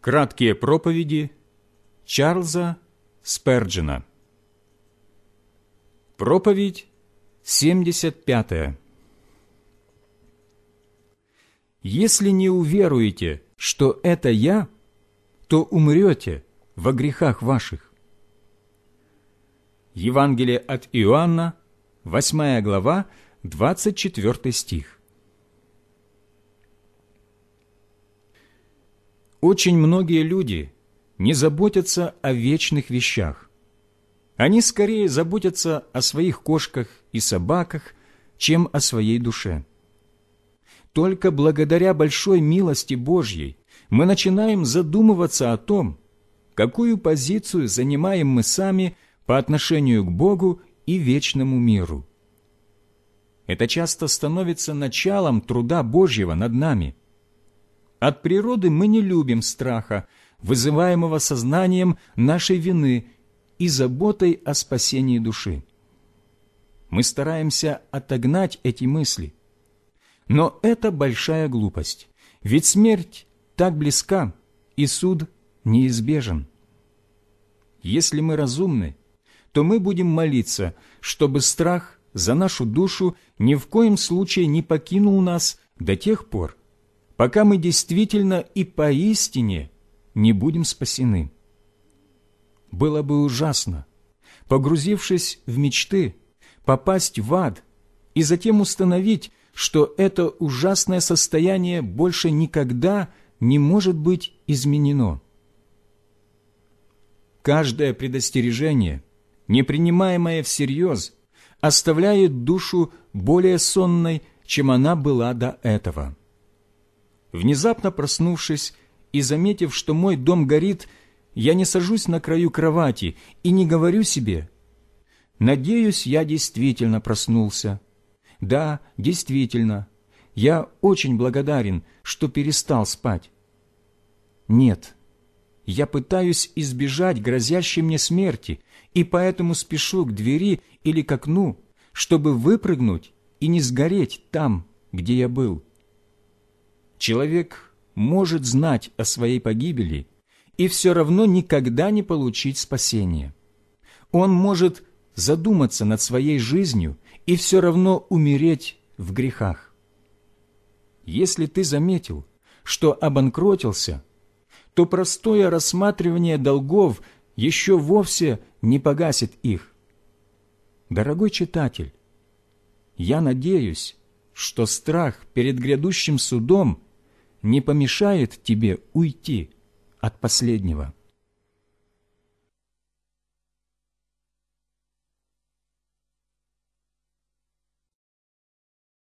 Краткие проповеди Чарльза Сперджина Проповедь 75 «Если не уверуете, что это я, то умрете во грехах ваших». Евангелие от Иоанна, 8 глава, 24 стих. Очень многие люди не заботятся о вечных вещах. Они скорее заботятся о своих кошках и собаках, чем о своей душе. Только благодаря большой милости Божьей мы начинаем задумываться о том, какую позицию занимаем мы сами по отношению к Богу и вечному миру. Это часто становится началом труда Божьего над нами – от природы мы не любим страха, вызываемого сознанием нашей вины и заботой о спасении души. Мы стараемся отогнать эти мысли. Но это большая глупость, ведь смерть так близка, и суд неизбежен. Если мы разумны, то мы будем молиться, чтобы страх за нашу душу ни в коем случае не покинул нас до тех пор, пока мы действительно и поистине не будем спасены. Было бы ужасно, погрузившись в мечты, попасть в ад и затем установить, что это ужасное состояние больше никогда не может быть изменено. Каждое предостережение, не принимаемое всерьез, оставляет душу более сонной, чем она была до этого. Внезапно проснувшись и заметив, что мой дом горит, я не сажусь на краю кровати и не говорю себе. Надеюсь, я действительно проснулся. Да, действительно, я очень благодарен, что перестал спать. Нет, я пытаюсь избежать грозящей мне смерти, и поэтому спешу к двери или к окну, чтобы выпрыгнуть и не сгореть там, где я был. Человек может знать о своей погибели и все равно никогда не получить спасения. Он может задуматься над своей жизнью и все равно умереть в грехах. Если ты заметил, что обанкротился, то простое рассматривание долгов еще вовсе не погасит их. Дорогой читатель, я надеюсь, что страх перед грядущим судом – не помешает тебе уйти от последнего.